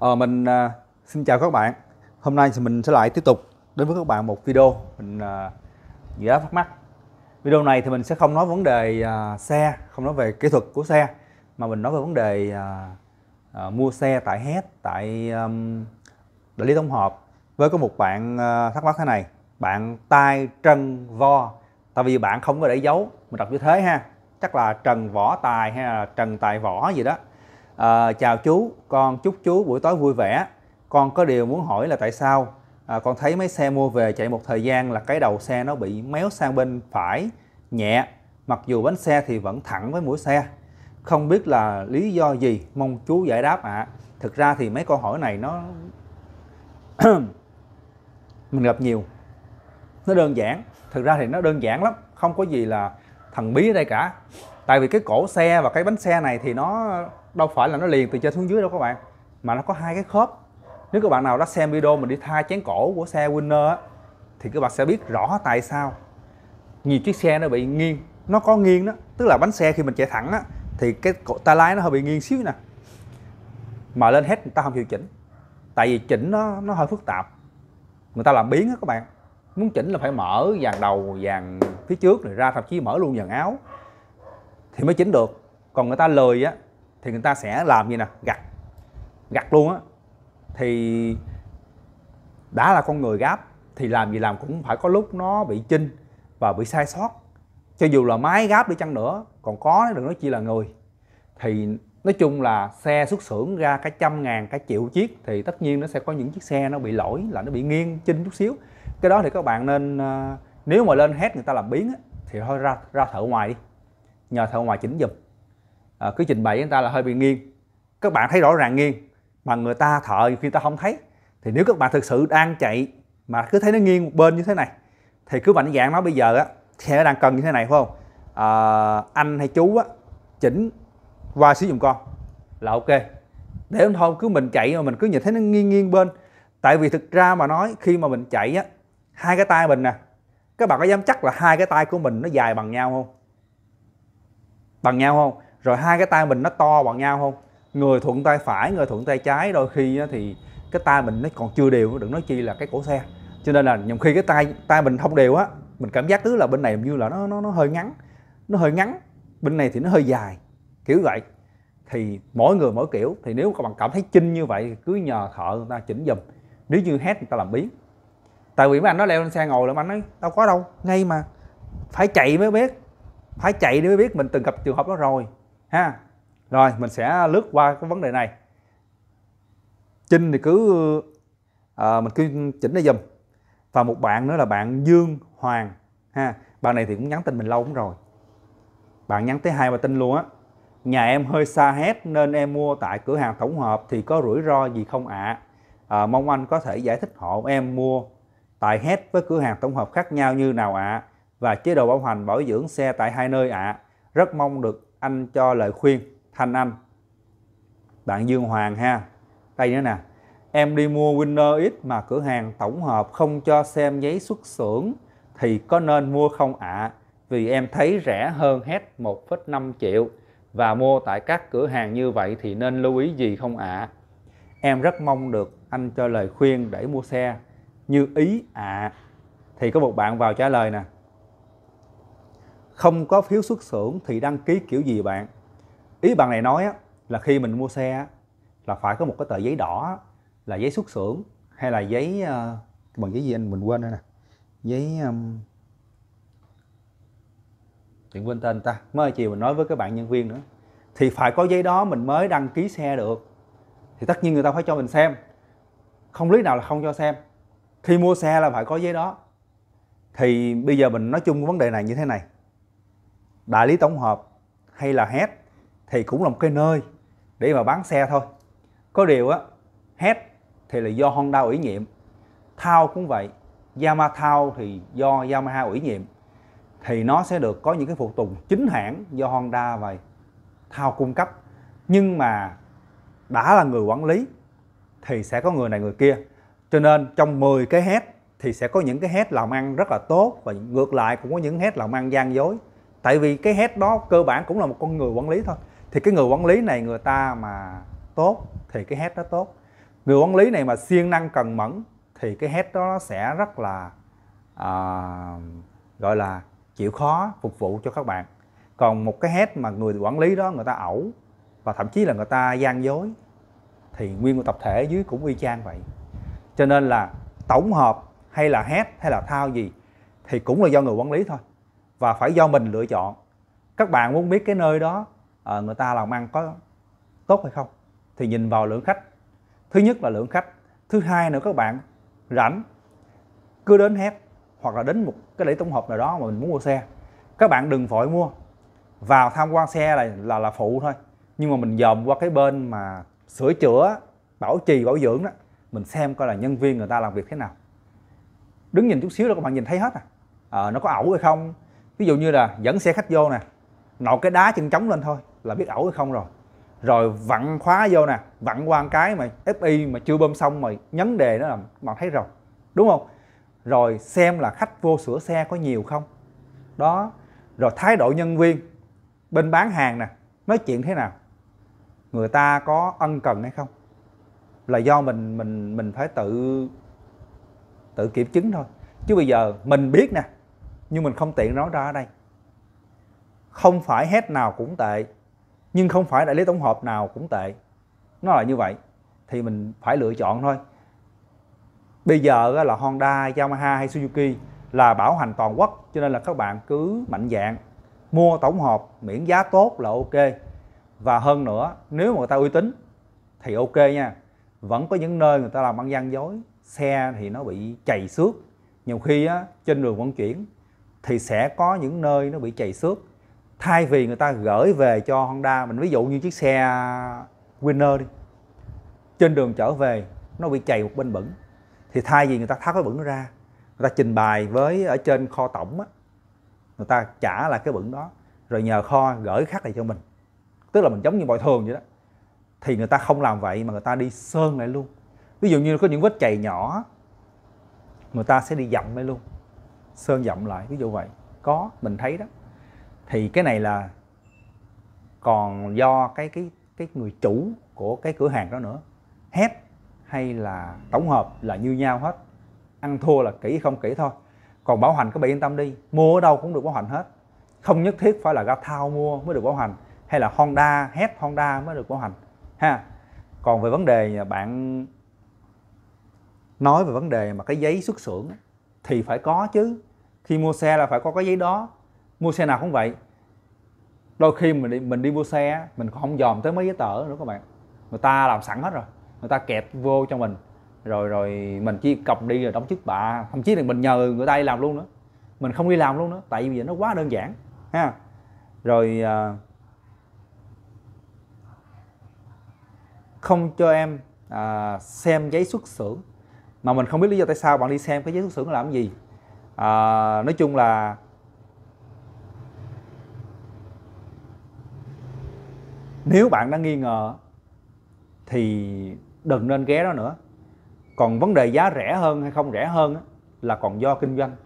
Ờ, mình à, xin chào các bạn. Hôm nay thì mình sẽ lại tiếp tục đến với các bạn một video mình à, giải đáp thắc mắc. Video này thì mình sẽ không nói vấn đề à, xe, không nói về kỹ thuật của xe, mà mình nói về vấn đề à, à, mua xe tại hết tại um, đại lý tổng hợp với có một bạn à, thắc mắc thế này, bạn tai Trần vo, tại vì bạn không có để dấu, mình đọc như thế ha, chắc là trần võ tài hay là trần tài võ gì đó à, chào chú con chúc chú buổi tối vui vẻ con có điều muốn hỏi là tại sao à, con thấy mấy xe mua về chạy một thời gian là cái đầu xe nó bị méo sang bên phải nhẹ mặc dù bánh xe thì vẫn thẳng với mũi xe không biết là lý do gì mong chú giải đáp ạ à. thực ra thì mấy câu hỏi này nó mình gặp nhiều nó đơn giản thực ra thì nó đơn giản lắm không có gì là thần bí ở đây cả tại vì cái cổ xe và cái bánh xe này thì nó đâu phải là nó liền từ trên xuống dưới đâu các bạn mà nó có hai cái khớp nếu các bạn nào đã xem video mình đi thay chén cổ của xe Winner thì các bạn sẽ biết rõ tại sao nhiều chiếc xe nó bị nghiêng nó có nghiêng đó tức là bánh xe khi mình chạy thẳng á thì cái cổ tay lái nó hơi bị nghiêng xíu nè mà lên hết người ta không chịu chỉnh tại vì chỉnh nó nó hơi phức tạp người ta làm biến á các bạn muốn chỉnh là phải mở dàn đầu dàn phía trước rồi ra thậm chí mở luôn dàn áo thì mới chỉnh được còn người ta lời á thì người ta sẽ làm gì nè gặt gặt luôn á thì đã là con người gáp thì làm gì làm cũng phải có lúc nó bị chinh và bị sai sót cho dù là máy gáp đi chăng nữa còn có được nói chi là người thì nói chung là xe xuất xưởng ra cả trăm ngàn cả triệu chiếc thì tất nhiên nó sẽ có những chiếc xe nó bị lỗi là nó bị nghiêng chinh chút xíu cái đó thì các bạn nên à, nếu mà lên hết người ta làm biến thì thôi ra ra thợ ngoài đi nhờ thợ ngoài chỉnh dùm à, cứ trình bày chúng ta là hơi bị nghiêng các bạn thấy rõ ràng nghiêng mà người ta thợ khi ta không thấy thì nếu các bạn thực sự đang chạy mà cứ thấy nó nghiêng một bên như thế này thì cứ mạnh dạng nó bây giờ á sẽ đang cần như thế này phải không à, anh hay chú á chỉnh qua sử dụng con là ok để không thôi cứ mình chạy mà mình cứ nhìn thấy nó nghiêng nghiêng bên tại vì thực ra mà nói khi mà mình chạy á hai cái tay mình nè các bạn có dám chắc là hai cái tay của mình nó dài bằng nhau không bằng nhau không rồi hai cái tay mình nó to bằng nhau không người thuận tay phải người thuận tay trái đôi khi thì cái tay mình nó còn chưa đều đừng nói chi là cái cổ xe cho nên là nhiều khi cái tay tay mình không đều á mình cảm giác cứ là bên này như là nó nó nó hơi ngắn nó hơi ngắn bên này thì nó hơi dài kiểu vậy thì mỗi người mỗi kiểu thì nếu các bạn cảm thấy chinh như vậy cứ nhờ thợ người ta chỉnh dùm nếu như hết người ta làm biến tại vì mấy anh nó leo lên xe ngồi là anh nói đâu có đâu ngay mà phải chạy mới biết phải chạy để mới biết mình từng gặp trường hợp đó rồi ha rồi mình sẽ lướt qua cái vấn đề này chinh thì cứ à, mình cứ chỉnh nó dùm và một bạn nữa là bạn Dương Hoàng ha bạn này thì cũng nhắn tin mình lâu cũng rồi bạn nhắn tới hai bà tin luôn á nhà em hơi xa hết nên em mua tại cửa hàng tổng hợp thì có rủi ro gì không ạ à? à, mong anh có thể giải thích hộ em mua tại hết với cửa hàng tổng hợp khác nhau như nào ạ à? và chế độ bảo hành bảo dưỡng xe tại hai nơi ạ. À. Rất mong được anh cho lời khuyên. Thanh Anh. Bạn Dương Hoàng ha. Đây nữa nè. Em đi mua Winner X mà cửa hàng tổng hợp không cho xem giấy xuất xưởng thì có nên mua không ạ? À? Vì em thấy rẻ hơn hết 1,5 triệu và mua tại các cửa hàng như vậy thì nên lưu ý gì không ạ? À? Em rất mong được anh cho lời khuyên để mua xe như ý ạ. À. Thì có một bạn vào trả lời nè không có phiếu xuất xưởng thì đăng ký kiểu gì bạn ý bạn này nói là khi mình mua xe là phải có một cái tờ giấy đỏ là giấy xuất xưởng hay là giấy ờ, bằng giấy gì anh mình quên rồi nè giấy um... chuyện quên tên ta mới chiều mình nói với các bạn nhân viên nữa thì phải có giấy đó mình mới đăng ký xe được thì tất nhiên người ta phải cho mình xem không lý nào là không cho xem khi mua xe là phải có giấy đó thì bây giờ mình nói chung vấn đề này như thế này đại lý tổng hợp hay là hết thì cũng là một cái nơi để mà bán xe thôi có điều á hết thì là do Honda ủy nhiệm thao cũng vậy Yamaha thao thì do Yamaha ủy nhiệm thì nó sẽ được có những cái phụ tùng chính hãng do Honda và thao cung cấp nhưng mà đã là người quản lý thì sẽ có người này người kia cho nên trong 10 cái hết thì sẽ có những cái hết làm ăn rất là tốt và ngược lại cũng có những hết làm ăn gian dối tại vì cái head đó cơ bản cũng là một con người quản lý thôi thì cái người quản lý này người ta mà tốt thì cái head đó tốt người quản lý này mà siêng năng cần mẫn thì cái head đó sẽ rất là uh, gọi là chịu khó phục vụ cho các bạn còn một cái head mà người quản lý đó người ta ẩu và thậm chí là người ta gian dối thì nguyên một tập thể dưới cũng y chang vậy cho nên là tổng hợp hay là head hay là thao gì thì cũng là do người quản lý thôi và phải do mình lựa chọn các bạn muốn biết cái nơi đó ờ, người ta làm ăn có tốt hay không thì nhìn vào lượng khách thứ nhất là lượng khách thứ hai nữa các bạn rảnh cứ đến hết hoặc là đến một cái lễ tổng hợp nào đó mà mình muốn mua xe các bạn đừng vội mua vào tham quan xe là là là phụ thôi nhưng mà mình dòm qua cái bên mà sửa chữa bảo trì bảo dưỡng đó mình xem coi là nhân viên người ta làm việc thế nào đứng nhìn chút xíu là các bạn nhìn thấy hết à, à nó có ẩu hay không ví dụ như là dẫn xe khách vô nè nộp cái đá chân trống lên thôi là biết ẩu hay không rồi rồi vặn khóa vô nè vặn qua một cái mà fi mà chưa bơm xong mà nhấn đề nó là bạn thấy rồi đúng không rồi xem là khách vô sửa xe có nhiều không đó rồi thái độ nhân viên bên bán hàng nè nói chuyện thế nào người ta có ân cần hay không là do mình mình mình phải tự tự kiểm chứng thôi chứ bây giờ mình biết nè nhưng mình không tiện nói ra ở đây không phải hết nào cũng tệ nhưng không phải đại lý tổng hợp nào cũng tệ nó là như vậy thì mình phải lựa chọn thôi bây giờ là Honda, Yamaha hay Suzuki là bảo hành toàn quốc cho nên là các bạn cứ mạnh dạng mua tổng hợp miễn giá tốt là ok và hơn nữa nếu mà người ta uy tín thì ok nha vẫn có những nơi người ta làm ăn gian dối xe thì nó bị chày xước nhiều khi á, trên đường vận chuyển thì sẽ có những nơi nó bị chày xước thay vì người ta gửi về cho Honda mình ví dụ như chiếc xe Winner đi trên đường trở về nó bị chày một bên bẩn thì thay vì người ta tháo cái bẩn ra người ta trình bày với ở trên kho tổng á người ta trả lại cái bẩn đó rồi nhờ kho gửi khác lại cho mình tức là mình giống như bồi thường vậy đó thì người ta không làm vậy mà người ta đi sơn lại luôn ví dụ như có những vết chày nhỏ người ta sẽ đi dặm lại luôn sơn rộng lại ví dụ vậy có mình thấy đó thì cái này là còn do cái cái cái người chủ của cái cửa hàng đó nữa hết hay là tổng hợp là như nhau hết ăn thua là kỹ không kỹ thôi còn bảo hành các bạn yên tâm đi mua ở đâu cũng được bảo hành hết không nhất thiết phải là ga thao mua mới được bảo hành hay là honda hết honda mới được bảo hành ha còn về vấn đề bạn nói về vấn đề mà cái giấy xuất xưởng thì phải có chứ khi mua xe là phải có cái giấy đó mua xe nào cũng vậy đôi khi mình đi, mình đi mua xe mình không dòm tới mấy giấy tờ nữa các bạn người ta làm sẵn hết rồi người ta kẹp vô cho mình rồi rồi mình chỉ cọc đi rồi đóng trước bạ thậm chí là mình nhờ người ta đi làm luôn nữa mình không đi làm luôn nữa tại vì nó quá đơn giản ha rồi à, không cho em à, xem giấy xuất xưởng mà mình không biết lý do tại sao bạn đi xem cái giấy xuất xưởng làm gì à, nói chung là nếu bạn đã nghi ngờ thì đừng nên ghé đó nữa còn vấn đề giá rẻ hơn hay không rẻ hơn là còn do kinh doanh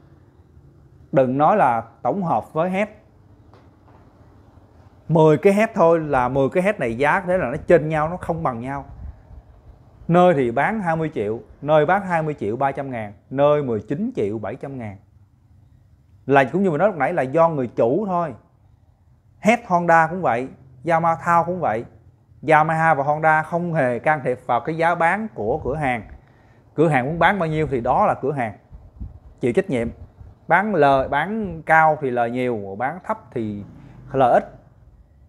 đừng nói là tổng hợp với hết 10 cái hết thôi là 10 cái hết này giá thế là nó trên nhau nó không bằng nhau nơi thì bán 20 triệu nơi bán 20 triệu 300 ngàn nơi 19 triệu 700 ngàn là cũng như mình nói lúc nãy là do người chủ thôi hết Honda cũng vậy Yamaha Thao cũng vậy Yamaha và Honda không hề can thiệp vào cái giá bán của cửa hàng cửa hàng muốn bán bao nhiêu thì đó là cửa hàng chịu trách nhiệm bán lời bán cao thì lời nhiều bán thấp thì lợi ít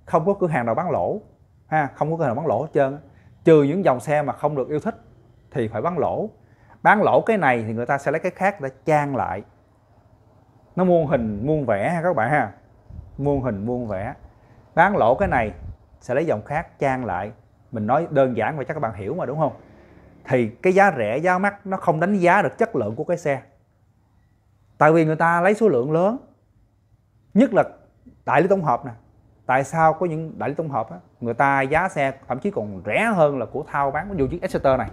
không có cửa hàng nào bán lỗ ha không có cửa hàng nào bán lỗ hết trơn trừ những dòng xe mà không được yêu thích thì phải bán lỗ bán lỗ cái này thì người ta sẽ lấy cái khác để trang lại nó muôn hình muôn vẻ ha các bạn ha muôn hình muôn vẻ bán lỗ cái này sẽ lấy dòng khác trang lại mình nói đơn giản mà chắc các bạn hiểu mà đúng không thì cái giá rẻ giá mắc nó không đánh giá được chất lượng của cái xe tại vì người ta lấy số lượng lớn nhất là đại lý tổng hợp nè tại sao có những đại lý tổng hợp á, người ta giá xe thậm chí còn rẻ hơn là của thao bán ví dụ chiếc Exeter này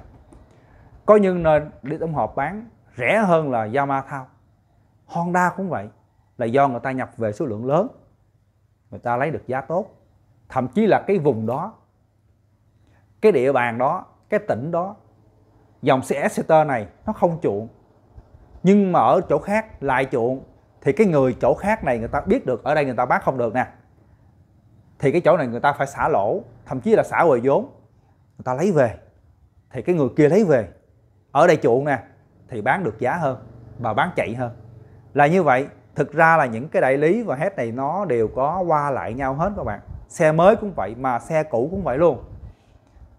có những nơi đại lý tổng hợp bán rẻ hơn là Yamaha thao Honda cũng vậy là do người ta nhập về số lượng lớn người ta lấy được giá tốt thậm chí là cái vùng đó cái địa bàn đó cái tỉnh đó dòng xe Exeter này nó không chuộng nhưng mà ở chỗ khác lại chuộng thì cái người chỗ khác này người ta biết được ở đây người ta bán không được nè thì cái chỗ này người ta phải xả lỗ thậm chí là xả hồi vốn người ta lấy về thì cái người kia lấy về ở đây chuộng nè thì bán được giá hơn và bán chạy hơn là như vậy thực ra là những cái đại lý và hết này nó đều có qua lại nhau hết các bạn xe mới cũng vậy mà xe cũ cũng vậy luôn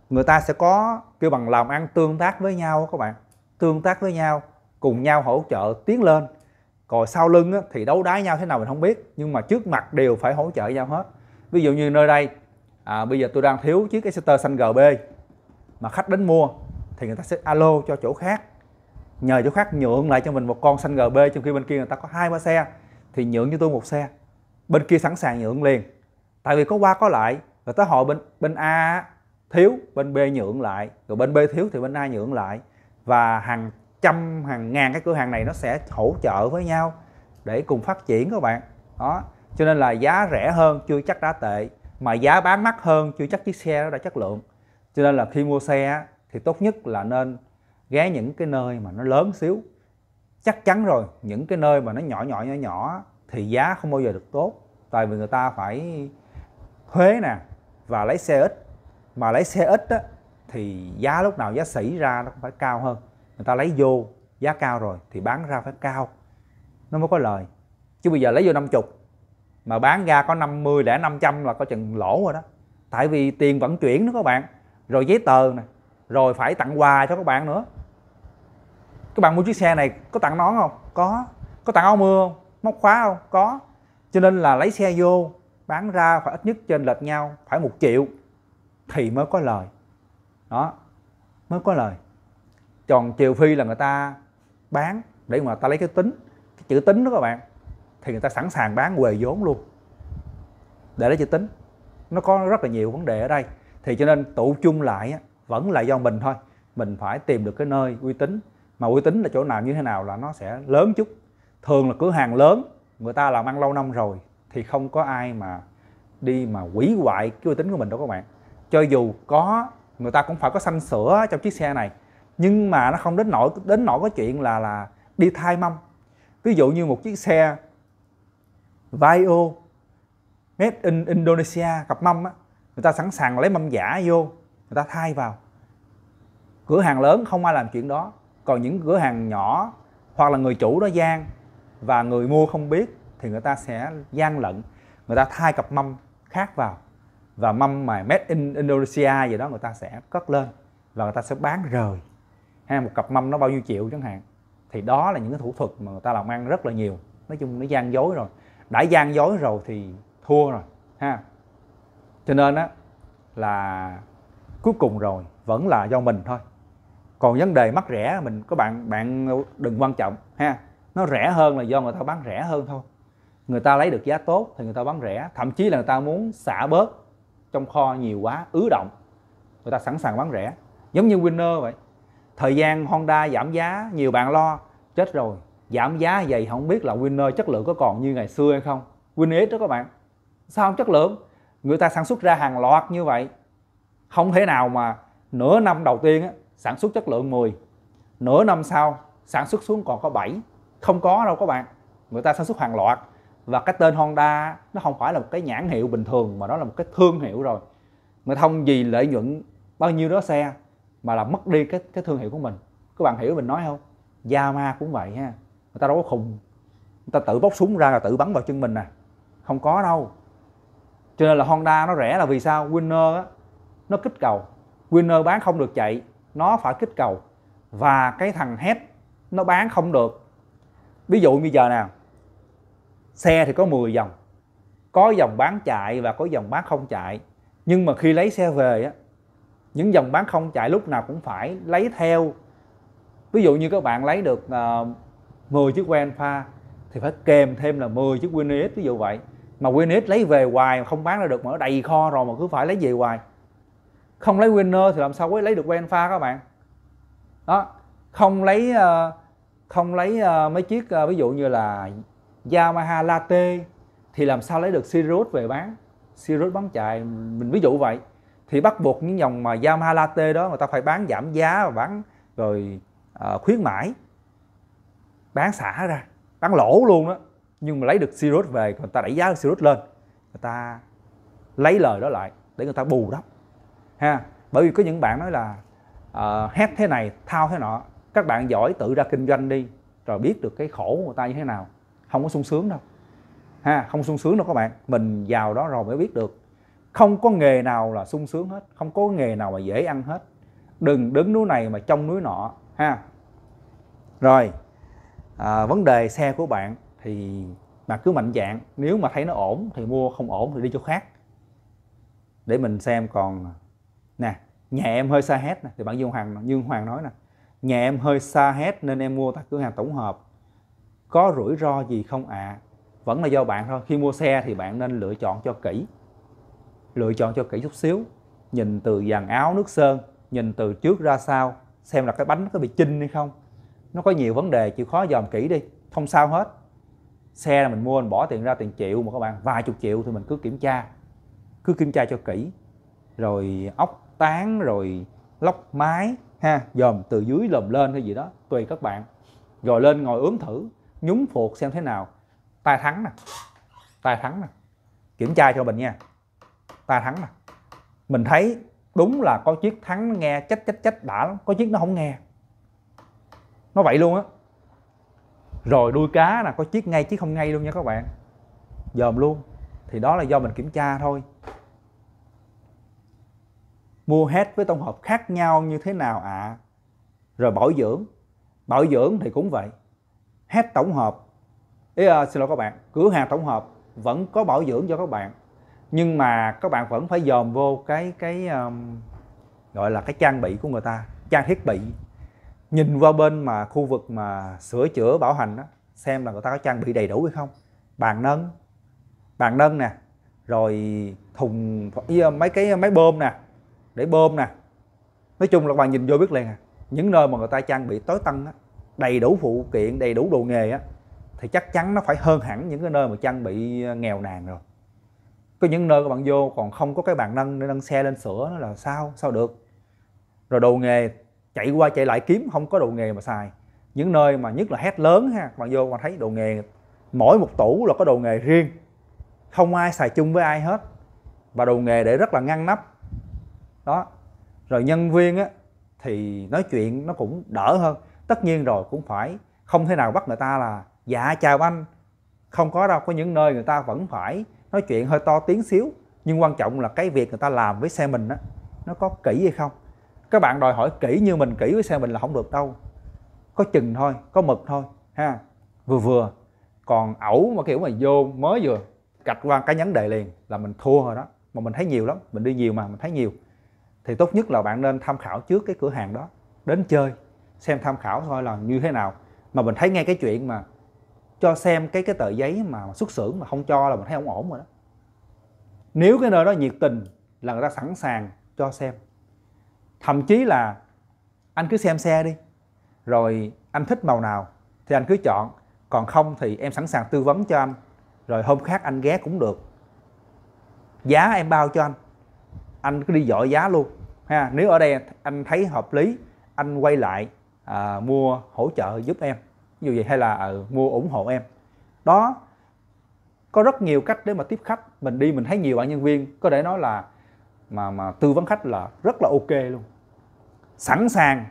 người ta sẽ có kêu bằng làm ăn tương tác với nhau các bạn tương tác với nhau cùng nhau hỗ trợ tiến lên còn sau lưng thì đấu đá nhau thế nào mình không biết nhưng mà trước mặt đều phải hỗ trợ nhau hết ví dụ như nơi đây à, bây giờ tôi đang thiếu chiếc Exeter xanh GB mà khách đến mua thì người ta sẽ alo cho chỗ khác nhờ chỗ khác nhượng lại cho mình một con xanh gb trong khi bên kia người ta có hai ba xe thì nhượng cho tôi một xe bên kia sẵn sàng nhượng liền tại vì có qua có lại rồi tới hội bên bên a thiếu bên b nhượng lại rồi bên b thiếu thì bên a nhượng lại và hàng trăm hàng ngàn cái cửa hàng này nó sẽ hỗ trợ với nhau để cùng phát triển các bạn đó cho nên là giá rẻ hơn chưa chắc đã tệ mà giá bán mắc hơn chưa chắc chiếc xe đó đã chất lượng cho nên là khi mua xe thì tốt nhất là nên ghé những cái nơi mà nó lớn xíu chắc chắn rồi những cái nơi mà nó nhỏ nhỏ nhỏ nhỏ thì giá không bao giờ được tốt tại vì người ta phải thuế nè và lấy xe ít mà lấy xe ít á, thì giá lúc nào giá xảy ra nó cũng phải cao hơn người ta lấy vô giá cao rồi thì bán ra phải cao nó mới có lời chứ bây giờ lấy vô 50 mà bán ra có 50 để 500 là có chừng lỗ rồi đó tại vì tiền vận chuyển đó các bạn rồi giấy tờ nè rồi phải tặng quà cho các bạn nữa các bạn mua chiếc xe này có tặng nón không có có tặng áo mưa không móc khóa không có cho nên là lấy xe vô bán ra phải ít nhất trên lệch nhau phải một triệu thì mới có lời đó mới có lời tròn chiều phi là người ta bán để mà ta lấy cái tính cái chữ tính đó các bạn thì người ta sẵn sàng bán quề vốn luôn để lấy chữ tính nó có rất là nhiều vấn đề ở đây thì cho nên tụ chung lại vẫn là do mình thôi mình phải tìm được cái nơi uy tín mà uy tín là chỗ nào như thế nào là nó sẽ lớn chút thường là cửa hàng lớn người ta làm ăn lâu năm rồi thì không có ai mà đi mà quỷ hoại cái uy tín của mình đâu các bạn cho dù có người ta cũng phải có xanh sữa trong chiếc xe này nhưng mà nó không đến nỗi đến nỗi có chuyện là là đi thai mâm ví dụ như một chiếc xe Vio made in Indonesia cặp mâm á người ta sẵn sàng lấy mâm giả vô người ta thay vào cửa hàng lớn không ai làm chuyện đó còn những cửa hàng nhỏ hoặc là người chủ đó gian và người mua không biết thì người ta sẽ gian lận người ta thay cặp mâm khác vào và mâm mà made in Indonesia gì đó người ta sẽ cất lên và người ta sẽ bán rời hay một cặp mâm nó bao nhiêu triệu chẳng hạn thì đó là những cái thủ thuật mà người ta làm ăn rất là nhiều nói chung nó gian dối rồi đã gian dối rồi thì thua rồi ha cho nên á là cuối cùng rồi vẫn là do mình thôi còn vấn đề mắc rẻ mình có bạn bạn đừng quan trọng ha nó rẻ hơn là do người ta bán rẻ hơn thôi người ta lấy được giá tốt thì người ta bán rẻ thậm chí là người ta muốn xả bớt trong kho nhiều quá ứ động người ta sẵn sàng bán rẻ giống như winner vậy thời gian honda giảm giá nhiều bạn lo chết rồi giảm giá vậy không biết là winner chất lượng có còn như ngày xưa hay không winner đó các bạn sao không chất lượng người ta sản xuất ra hàng loạt như vậy không thể nào mà nửa năm đầu tiên á, sản xuất chất lượng 10 nửa năm sau sản xuất xuống còn có 7 không có đâu các bạn người ta sản xuất hàng loạt và cái tên Honda nó không phải là một cái nhãn hiệu bình thường mà nó là một cái thương hiệu rồi người thông gì lợi nhuận bao nhiêu đó xe mà là mất đi cái cái thương hiệu của mình các bạn hiểu mình nói không Yamaha cũng vậy ha người ta đâu có khùng người ta tự bóc súng ra là tự bắn vào chân mình nè à. không có đâu cho nên là Honda nó rẻ là vì sao Winner á, nó kích cầu Winner bán không được chạy nó phải kích cầu và cái thằng head nó bán không được ví dụ như giờ nào xe thì có 10 dòng có dòng bán chạy và có dòng bán không chạy nhưng mà khi lấy xe về á những dòng bán không chạy lúc nào cũng phải lấy theo ví dụ như các bạn lấy được uh, ờ, 10 chiếc pha thì phải kèm thêm là 10 chiếc WinX ví dụ vậy mà WinX lấy về hoài không bán ra được mà nó đầy kho rồi mà cứ phải lấy về hoài không lấy winner thì làm sao mới lấy được ven pha các bạn đó không lấy ờ, không lấy ờ, mấy chiếc ờ, ví dụ như là Yamaha Latte thì làm sao lấy được Sirius về bán Sirius bán chạy mình ví dụ vậy thì bắt buộc những dòng mà Yamaha Latte đó người ta phải bán giảm giá và bán rồi khuyến mãi bán xả ra bán lỗ luôn đó nhưng mà lấy được Sirius về người ta đẩy giá Sirius lên người ta lấy lời đó lại để người ta bù đắp ha bởi vì có những bạn nói là uh, ờ, hát thế này thao thế nọ các bạn giỏi tự ra kinh doanh đi rồi biết được cái khổ của người ta như thế nào không có sung sướng đâu ha không sung sướng đâu các bạn mình giàu đó rồi mới biết được không có nghề nào là sung sướng hết không có nghề nào mà dễ ăn hết đừng đứng núi này mà trong núi nọ ha rồi à, vấn đề xe của bạn thì bạn cứ mạnh dạng nếu mà thấy nó ổn thì mua không ổn thì đi chỗ khác để mình xem còn nè nhà em hơi xa hết nè thì bạn Dương Hoàng Dương Hoàng nói nè nhà em hơi xa hết nên em mua tại cửa hàng tổng hợp có rủi ro gì không ạ à? vẫn là do bạn thôi khi mua xe thì bạn nên lựa chọn cho kỹ lựa chọn cho kỹ chút xíu nhìn từ dàn áo nước sơn nhìn từ trước ra sau xem là cái bánh có bị chinh hay không nó có nhiều vấn đề chịu khó dòm kỹ đi không sao hết xe là mình mua mình bỏ tiền ra tiền triệu mà các bạn vài chục triệu thì mình cứ kiểm tra cứ kiểm tra cho kỹ rồi ốc tán rồi lóc mái ha dòm từ dưới lồm lên hay gì đó tùy các bạn rồi lên ngồi ướm thử nhúng phuộc xem thế nào ta thắng nè ta thắng nè kiểm tra cho mình nha ta thắng nè mình thấy đúng là có chiếc thắng nghe chách chách chách đã lắm có chiếc nó không nghe nó vậy luôn á rồi đuôi cá là có chiếc ngay chứ không ngay luôn nha các bạn dòm luôn thì đó là do mình kiểm tra thôi mua hết với tổng hợp khác nhau như thế nào ạ à? rồi bảo dưỡng bảo dưỡng thì cũng vậy hết tổng hợp ý à, xin lỗi các bạn cửa hàng tổng hợp vẫn có bảo dưỡng cho các bạn nhưng mà các bạn vẫn phải dòm vô cái cái um, gọi là cái trang bị của người ta trang thiết bị nhìn qua bên mà khu vực mà sửa chữa bảo hành đó xem là người ta có trang bị đầy đủ hay không bàn nâng bàn nâng nè rồi thùng à, mấy cái máy bơm nè để bơm nè nói chung là các bạn nhìn vô biết liền à những nơi mà người ta trang bị tối tân á, đầy đủ phụ kiện đầy đủ đồ nghề á thì chắc chắn nó phải hơn hẳn những cái nơi mà trang bị ờ, nghèo nàn rồi có những nơi các bạn vô còn không có cái bàn nâng để nâng xe lên sửa nó là sao sao được rồi đồ nghề chạy qua chạy lại kiếm không có đồ nghề mà xài những nơi mà nhất là hét lớn ha các bạn vô mà thấy đồ nghề mỗi một tủ là có đồ nghề riêng không ai xài chung với ai hết và đồ nghề để rất là ngăn nắp đó rồi nhân viên á thì nói chuyện nó cũng đỡ hơn tất nhiên rồi cũng phải không thể nào bắt người ta là dạ chào anh không có đâu có những nơi người ta vẫn phải nói chuyện hơi to tiếng xíu nhưng quan trọng là cái việc người ta làm với xe mình á nó có kỹ hay không các bạn đòi hỏi kỹ như mình kỹ với xe mình là không được đâu có chừng thôi có mực thôi ha vừa vừa còn ẩu mà kiểu mà vô mới vừa cạch qua cái nhánh đề liền là mình thua rồi đó mà mình thấy nhiều lắm mình đi nhiều mà mình thấy nhiều thì tốt nhất là bạn nên tham khảo trước cái cửa hàng đó đến chơi xem tham khảo thôi là như thế nào mà mình thấy ngay cái chuyện mà cho xem cái cái tờ giấy mà xuất xưởng mà không cho là mình thấy không ổn rồi đó nếu cái nơi đó nhiệt tình là người ta sẵn sàng cho xem thậm chí là anh cứ xem xe đi rồi anh thích màu nào thì anh cứ chọn còn không thì em sẵn sàng tư vấn cho anh rồi hôm khác anh ghé cũng được giá em bao cho anh anh cứ đi dội giá luôn ha nếu ở đây anh thấy hợp lý anh quay lại à, mua hỗ trợ giúp em như vậy hay là à, mua ủng hộ em đó có rất nhiều cách để mà tiếp khách mình đi mình thấy nhiều bạn nhân viên có thể nói là mà mà tư vấn khách là rất là ok luôn sẵn sàng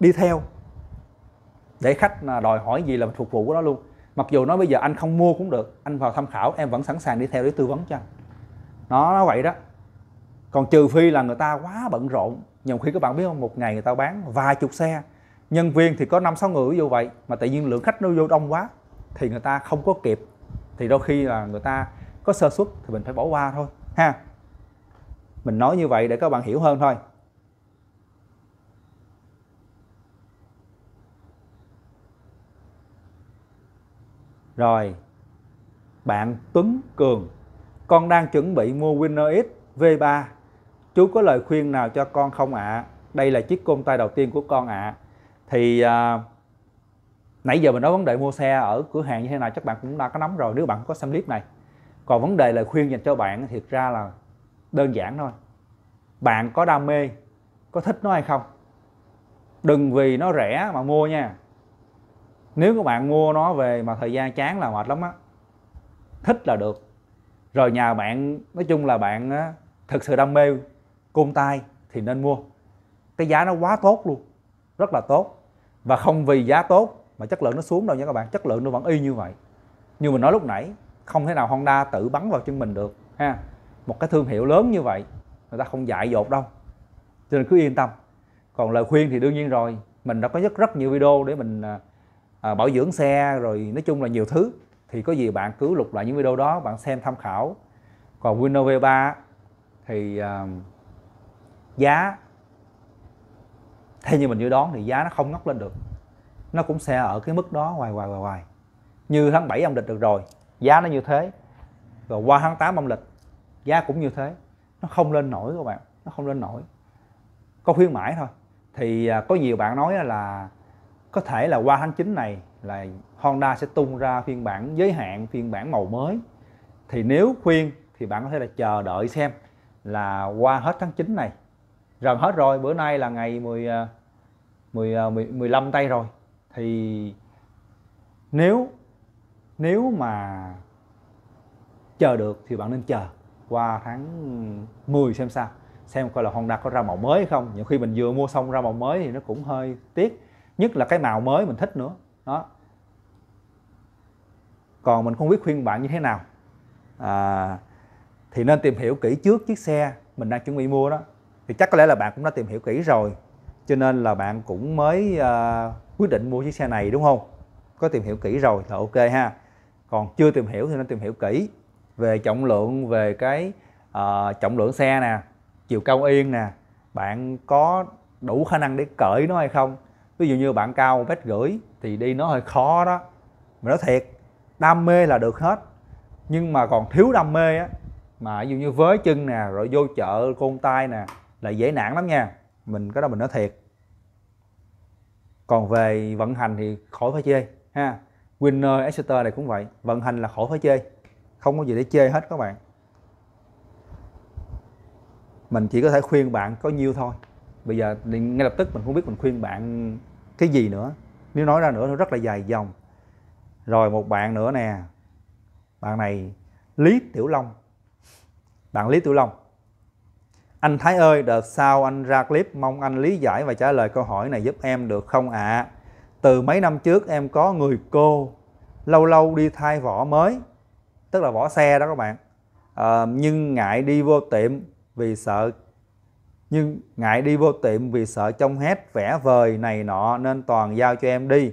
đi theo để khách à, đòi hỏi gì là phục vụ của nó luôn mặc dù nói bây giờ anh không mua cũng được anh vào tham khảo em vẫn sẵn sàng đi theo để tư vấn cho anh nó nó vậy đó còn trừ phi là người ta quá bận rộn nhiều khi các bạn biết không một ngày người ta bán vài chục xe nhân viên thì có năm sáu người vô vậy mà tự nhiên lượng khách nó vô đông quá thì người ta không có kịp thì đôi khi là người ta có sơ suất thì mình phải bỏ qua thôi ha mình nói như vậy để các bạn hiểu hơn thôi rồi bạn Tuấn Cường con đang chuẩn bị mua Winner X V3 chú có lời khuyên nào cho con không ạ à? đây là chiếc côn tay đầu tiên của con ạ à. thì à, nãy giờ mình nói vấn đề mua xe ở cửa hàng như thế nào chắc bạn cũng đã có nắm rồi nếu bạn có xem clip này còn vấn đề lời khuyên dành cho bạn thiệt ra là đơn giản thôi bạn có đam mê có thích nó hay không đừng vì nó rẻ mà mua nha nếu các bạn mua nó về mà thời gian chán là mệt lắm á thích là được rồi nhà bạn nói chung là bạn thực sự đam mê côn tai thì nên mua cái giá nó quá tốt luôn rất là tốt và không vì giá tốt mà chất lượng nó xuống đâu nha các bạn chất lượng nó vẫn y như vậy như mình nói lúc nãy không thể nào Honda tự bắn vào chân mình được ha một cái thương hiệu lớn như vậy người ta không dại dột đâu cho nên cứ yên tâm còn lời khuyên thì đương nhiên rồi mình đã có rất rất nhiều video để mình à, à bảo dưỡng xe rồi nói chung là nhiều thứ thì có gì bạn cứ lục lại những video đó bạn xem tham khảo còn Windows V3 thì à, giá theo như mình dự đoán thì giá nó không ngóc lên được nó cũng sẽ ở cái mức đó hoài hoài hoài hoài như tháng 7 âm lịch được rồi giá nó như thế rồi qua tháng 8 âm lịch giá cũng như thế nó không lên nổi các bạn nó không lên nổi có khuyến mãi thôi thì à, có nhiều bạn nói là có thể là qua tháng 9 này là Honda sẽ tung ra phiên bản giới hạn phiên bản màu mới thì nếu khuyên thì bạn có thể là chờ đợi xem là qua hết tháng 9 này gần hết rồi bữa nay là ngày 10 10 15 tây rồi thì nếu nếu mà chờ được thì bạn nên chờ qua tháng 10 xem sao xem coi là Honda có ra màu mới hay không nhiều khi mình vừa mua xong ra màu mới thì nó cũng hơi tiếc nhất là cái màu mới mình thích nữa đó còn mình không biết khuyên bạn như thế nào à, thì nên tìm hiểu kỹ trước chiếc xe mình đang chuẩn bị mua đó thì chắc có lẽ là bạn cũng đã tìm hiểu kỹ rồi cho nên là bạn cũng mới uh, quyết định mua chiếc xe này đúng không có tìm hiểu kỹ rồi là ok ha còn chưa tìm hiểu thì nên tìm hiểu kỹ về trọng lượng về cái uh, trọng lượng xe nè chiều cao yên nè bạn có đủ khả năng để cởi nó hay không ví dụ như bạn cao một mét rưỡi thì đi nó hơi khó đó mà nói thiệt đam mê là được hết nhưng mà còn thiếu đam mê á mà ví dụ như với chân nè rồi vô chợ côn tay nè là dễ nản lắm nha mình có đó mình nói thiệt còn về vận hành thì khỏi phải chơi, ha winner exeter này cũng vậy vận hành là khỏi phải chơi, không có gì để chơi hết các bạn mình chỉ có thể khuyên bạn có nhiêu thôi bây giờ ngay lập tức mình không biết mình khuyên bạn cái gì nữa nếu nói ra nữa nó rất là dài dòng rồi một bạn nữa nè bạn này lý tiểu long bạn lý tiểu long anh Thái ơi, đợt sau anh ra clip mong anh lý giải và trả lời câu hỏi này giúp em được không ạ? À? Từ mấy năm trước em có người cô lâu lâu đi thay vỏ mới, tức là vỏ xe đó các bạn. À, nhưng ngại đi vô tiệm vì sợ nhưng ngại đi vô tiệm vì sợ trông hét vẽ vời này nọ nên toàn giao cho em đi.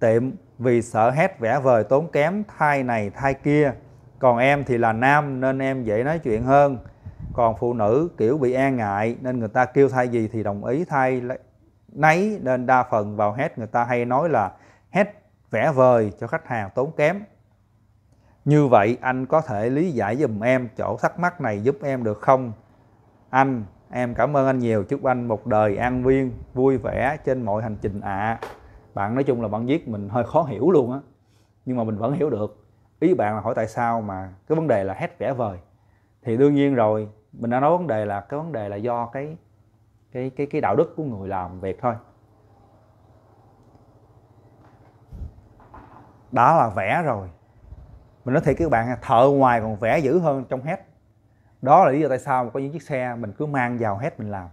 Tiệm vì sợ hét vẽ vời tốn kém thai này thai kia. Còn em thì là nam nên em dễ nói chuyện hơn còn phụ nữ kiểu bị e ngại nên người ta kêu thai gì thì đồng ý thai nấy nên đa phần vào hết người ta hay nói là hết vẽ vời cho khách hàng tốn kém như vậy anh có thể lý giải dùm em chỗ thắc mắc này giúp em được không anh em cảm ơn anh nhiều chúc anh một đời an viên vui vẻ trên mọi hành trình ạ à. bạn nói chung là bạn viết mình hơi khó hiểu luôn á nhưng mà mình vẫn hiểu được ý bạn là hỏi tại sao mà cái vấn đề là hết vẽ vời thì đương nhiên rồi mình đã nói vấn đề là cái vấn đề là do cái cái cái cái đạo đức của người làm việc thôi đã là vẽ rồi mình nói thiệt các bạn thợ ngoài còn vẽ dữ hơn trong hết đó là lý do tại sao có những chiếc xe mình cứ mang vào hết mình làm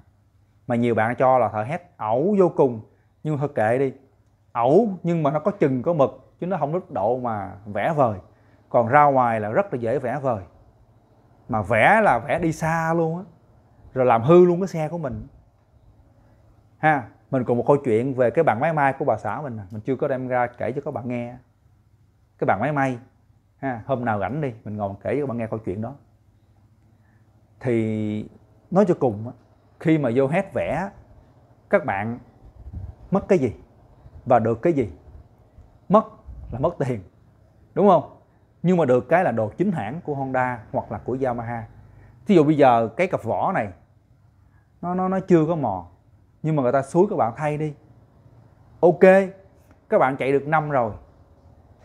mà nhiều bạn cho là thợ hết ẩu vô cùng nhưng thôi kệ đi ẩu nhưng mà nó có chừng có mực chứ nó không đến độ mà vẽ vời còn ra ngoài là rất là dễ vẽ vời mà vẽ là vẽ đi xa luôn á rồi làm hư luôn cái xe của mình ha mình còn một câu chuyện về cái bàn máy may của bà xã mình mình chưa có đem ra kể cho các bạn nghe cái bàn máy may ha hôm nào rảnh đi mình ngồi kể cho các bạn nghe câu chuyện đó thì nói cho cùng khi mà vô hết vẽ các bạn mất cái gì và được cái gì mất là mất tiền đúng không nhưng mà được cái là đồ chính hãng của Honda hoặc là của Yamaha thí dụ bây giờ cái cặp vỏ này nó nó nó chưa có mò nhưng mà người ta suối các bạn thay đi ok các bạn chạy được năm rồi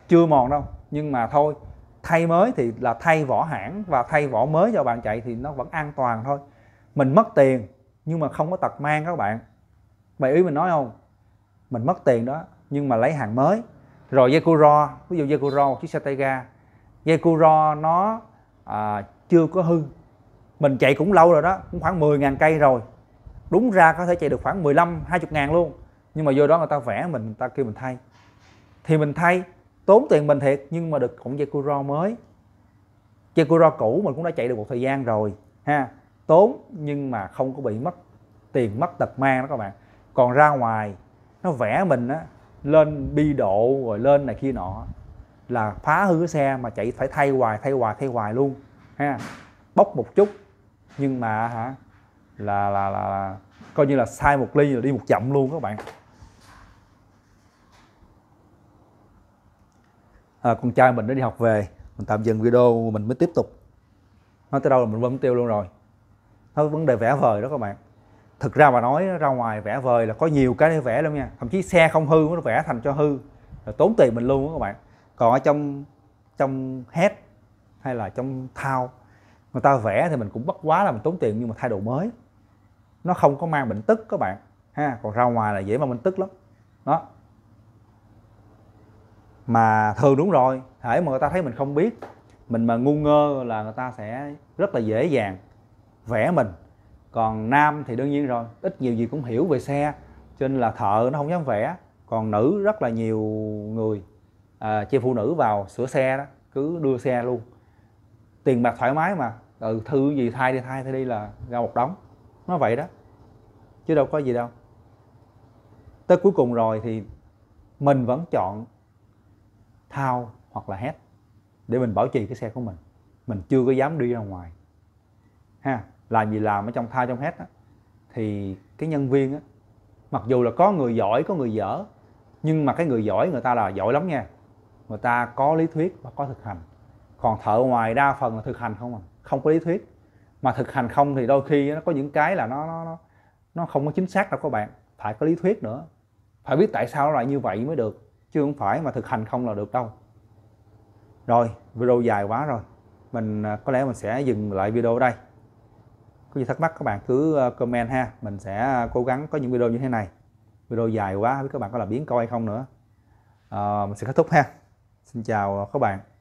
chưa mòn đâu nhưng mà thôi thay mới thì là thay vỏ hãng và thay vỏ mới cho bạn chạy thì nó vẫn an toàn thôi mình mất tiền nhưng mà không có tật mang các bạn vậy ý mình nói không mình mất tiền đó nhưng mà lấy hàng mới rồi dây ví dụ dây chiếc xe tay ga dây cu ro nó à, chưa có hư mình chạy cũng lâu rồi đó cũng khoảng 10.000 cây rồi đúng ra có thể chạy được khoảng 15 20 ngàn luôn nhưng mà vô đó người ta vẽ mình người ta kêu mình thay thì mình thay tốn tiền mình thiệt nhưng mà được cũng dây cu ro mới dây cu ro cũ mình cũng đã chạy được một thời gian rồi ha tốn nhưng mà không có bị mất tiền mất tật mang đó các bạn còn ra ngoài nó vẽ mình á lên bi độ rồi lên này kia nọ là phá hư cái xe mà chạy phải thay hoài thay hoài thay hoài luôn ha bốc một chút nhưng mà hả là là là, là coi như là sai một ly là đi một chậm luôn các bạn à, con trai mình nó đi học về mình tạm dừng video mình mới tiếp tục nói tới đâu là mình vẫn tiêu luôn rồi nó vấn đề vẽ vời đó các bạn thực ra mà nói ra ngoài vẽ vời là có nhiều cái để vẽ lắm nha thậm chí xe không hư nó vẽ thành cho hư là tốn tiền mình luôn đó các bạn còn ở trong trong head hay là trong thao người ta vẽ thì mình cũng bất quá là mình tốn tiền nhưng mà thay đồ mới nó không có mang bệnh tức các bạn ha còn ra ngoài là dễ mà mình tức lắm đó mà thường đúng rồi thể mà người ta thấy mình không biết mình mà ngu ngơ là người ta sẽ rất là dễ dàng vẽ mình còn nam thì đương nhiên rồi ít nhiều gì cũng hiểu về xe cho nên là thợ nó không dám vẽ còn nữ rất là nhiều người à, chị phụ nữ vào sửa xe đó cứ đưa xe luôn tiền bạc thoải mái mà ừ thư gì thay đi thay thay đi là ra một đống nó vậy đó chứ đâu có gì đâu tới cuối cùng rồi thì mình vẫn chọn thao hoặc là hét để mình bảo trì cái xe của mình mình chưa có dám đi ra ngoài ha làm gì làm ở trong thao trong hét thì cái nhân viên á mặc dù là có người giỏi có người dở nhưng mà cái người giỏi người ta là giỏi lắm nha người ta có lý thuyết và có thực hành còn thợ ngoài đa phần là thực hành không à không có lý thuyết mà thực hành không thì đôi khi nó có những cái là nó nó nó không có chính xác đâu các bạn phải có lý thuyết nữa phải biết tại sao nó lại như vậy mới được chứ không phải mà thực hành không là được đâu rồi video dài quá rồi mình à, có lẽ mình sẽ dừng lại video đây có gì thắc mắc các bạn cứ ờ, comment ha mình sẽ à, cố gắng có những video như thế này video dài quá biết các bạn có làm biến coi hay không nữa à, mình sẽ kết thúc ha Xin chào các bạn